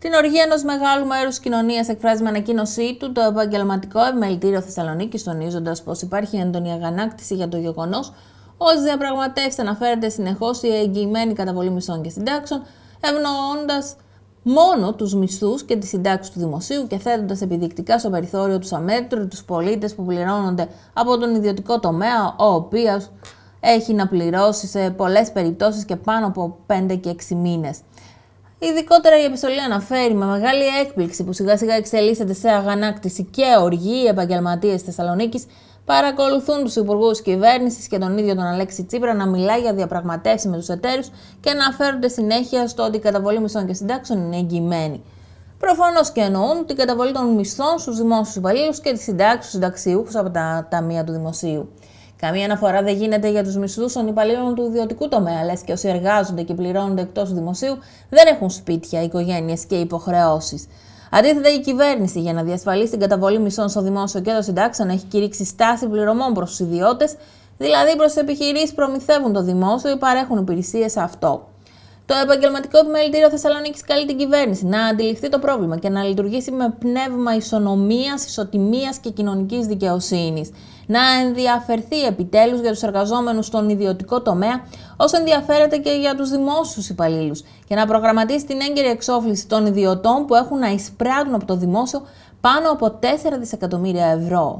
Την οργή ενός μεγάλου μέρους τη κοινωνίας εκφράζει με ανακοίνωσή του το Επαγγελματικό Επιμελητήριο Θεσσαλονίκη, τονίζοντας πως υπάρχει έντονη αγανάκτηση για το γεγονός ότι διαπραγματεύσει αναφέρεται συνεχώ η εγγυημένη καταβολή μισθών και συντάξεων, ευνοώντας μόνο τους μισθούς και τις συντάξεις του δημοσίου και θέτοντας επιδεικτικά στο περιθώριο τους του πολίτες που πληρώνονται από τον ιδιωτικό τομέα, ο οποίος έχει να πληρώσει σε πολλές περιπτώσεις και πάνω από 5 και 6 μήνες. Ειδικότερα η επιστολή αναφέρει με μεγάλη έκπληξη που σιγά σιγά εξελίσσεται σε αγανάκτηση και οργή οι επαγγελματίες Θεσσαλονίκης παρακολουθούν τους υπουργούς κυβέρνησης και τον ίδιο τον Αλέξη Τσίπρα να μιλά για διαπραγματεύσει με τους εταίρους και να αναφέρονται συνέχεια στο ότι η καταβολή μισθών και συντάξεων είναι εγγυημένη. Προφανώς και εννοούν την καταβολή των μισθών στους δημόσιους υπαλλήλους και τη συντάξη στους συνταξιούχους από τα ταμεία του Δημοσίου. Καμία αναφορά δεν γίνεται για τους μισθούς των υπαλλήλων του ιδιωτικού τομέα, λες και όσοι εργάζονται και πληρώνονται εκτός δημοσίου δεν έχουν σπίτια, οικογένειες και υποχρεώσεις. Αντίθετα, η κυβέρνηση για να διασφαλίσει την καταβολή μισών στο δημόσιο και των συντάξεων έχει κηρύξει στάση πληρωμών προς τους ιδιώτες, δηλαδή προς τις επιχειρήσεις προμηθεύουν το δημόσιο ή παρέχουν υπηρεσίες αυτό. Το επαγγελματικό επιμελητήριο Θεσσαλονίκης καλεί την κυβέρνηση να αντιληφθεί το πρόβλημα και να λειτουργήσει με πνεύμα ισονομίας, ισοτιμίας και κοινωνικής δικαιοσύνης. Να ενδιαφερθεί επιτέλους για τους εργαζόμενους στον ιδιωτικό τομέα, όσο ενδιαφέρεται και για τους δημόσιους υπαλλήλους. Και να προγραμματίσει την έγκαιρη εξόφληση των ιδιωτών που έχουν να εισπράττουν από το δημόσιο πάνω από 4 δισεκατομμύρια ευρώ.